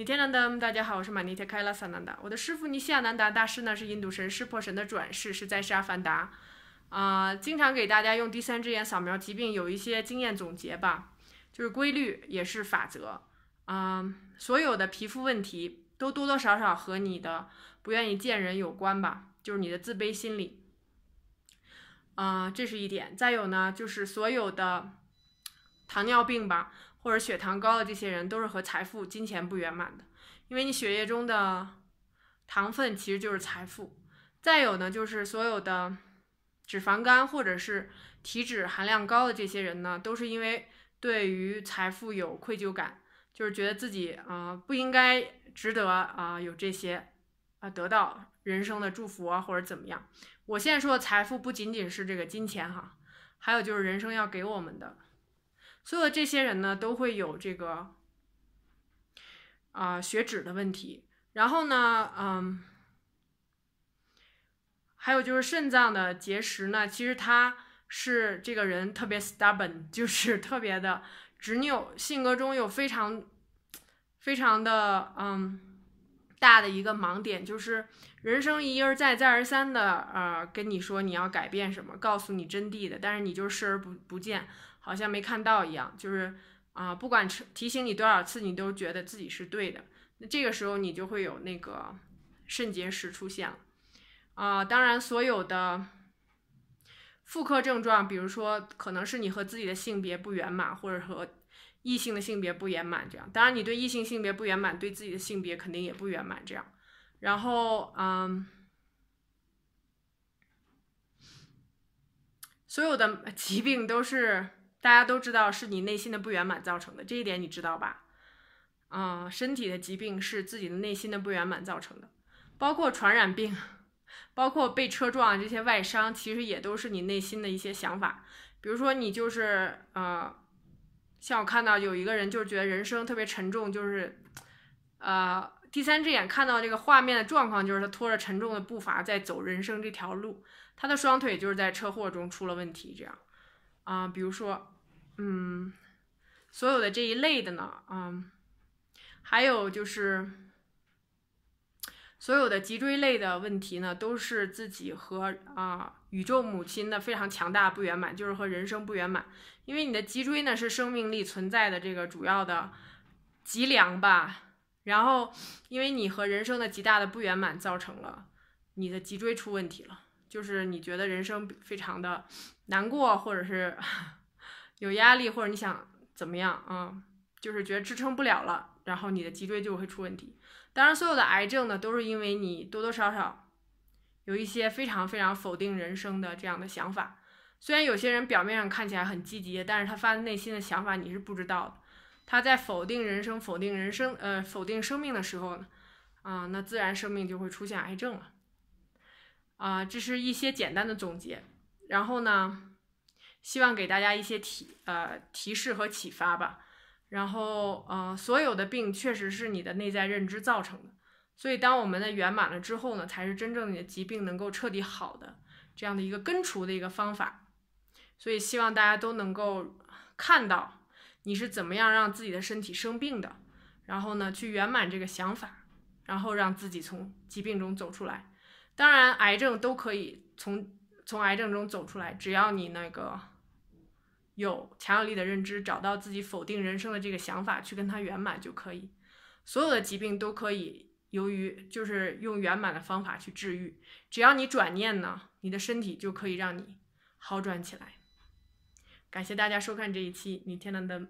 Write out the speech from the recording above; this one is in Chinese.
你天堂登，大家好，我是玛尼特凯拉萨南达。我的师傅尼西亚南达大师呢，是印度神湿婆神的转世，是在世阿凡达啊，经常给大家用第三只眼扫描疾病，有一些经验总结吧，就是规律也是法则啊。所有的皮肤问题都多多少少和你的不愿意见人有关吧，就是你的自卑心理啊，这是一点。再有呢，就是所有的糖尿病吧。或者血糖高的这些人都是和财富、金钱不圆满的，因为你血液中的糖分其实就是财富。再有呢，就是所有的脂肪肝或者是体脂含量高的这些人呢，都是因为对于财富有愧疚感，就是觉得自己啊不应该值得啊有这些啊得到人生的祝福啊或者怎么样。我现在说的财富不仅仅是这个金钱哈，还有就是人生要给我们的。所有的这些人呢，都会有这个啊血脂的问题。然后呢，嗯，还有就是肾脏的结石呢，其实他是这个人特别 stubborn，就是特别的执拗，性格中有非常非常的嗯大的一个盲点，就是人生一而再、再而三的呃跟你说你要改变什么，告诉你真谛的，但是你就视而不不见。好像没看到一样，就是啊，不管提醒你多少次，你都觉得自己是对的。那这个时候你就会有那个肾结石出现了啊。当然，所有的妇科症状，比如说可能是你和自己的性别不圆满，或者和异性的性别不圆满这样。当然，你对异性性别不圆满，对自己的性别肯定也不圆满这样。然后，嗯，所有的疾病都是。大家都知道是你内心的不圆满造成的，这一点你知道吧？嗯，身体的疾病是自己的内心的不圆满造成的，包括传染病，包括被车撞这些外伤，其实也都是你内心的一些想法。比如说，你就是呃，像我看到有一个人就是觉得人生特别沉重，就是呃，第三只眼看到这个画面的状况，就是他拖着沉重的步伐在走人生这条路，他的双腿就是在车祸中出了问题，这样啊，比如说。嗯，所有的这一类的呢，啊，还有就是，所有的脊椎类的问题呢，都是自己和啊宇宙母亲的非常强大不圆满，就是和人生不圆满。因为你的脊椎呢是生命力存在的这个主要的脊梁吧，然后因为你和人生的极大的不圆满，造成了你的脊椎出问题了，就是你觉得人生非常的难过，或者是。有压力或者你想怎么样啊？就是觉得支撑不了了，然后你的脊椎就会出问题。当然，所有的癌症呢，都是因为你多多少少有一些非常非常否定人生的这样的想法。虽然有些人表面上看起来很积极，但是他发自内心的想法你是不知道的。他在否定人生、否定人生呃否定生命的时候呢，啊，那自然生命就会出现癌症了。啊，这是一些简单的总结。然后呢？希望给大家一些提呃提示和启发吧。然后呃，所有的病确实是你的内在认知造成的。所以当我们的圆满了之后呢，才是真正你的疾病能够彻底好的这样的一个根除的一个方法。所以希望大家都能够看到你是怎么样让自己的身体生病的，然后呢去圆满这个想法，然后让自己从疾病中走出来。当然，癌症都可以从。从癌症中走出来，只要你那个有强有力的认知，找到自己否定人生的这个想法，去跟他圆满就可以。所有的疾病都可以由于就是用圆满的方法去治愈，只要你转念呢，你的身体就可以让你好转起来。感谢大家收看这一期《你天的灯》。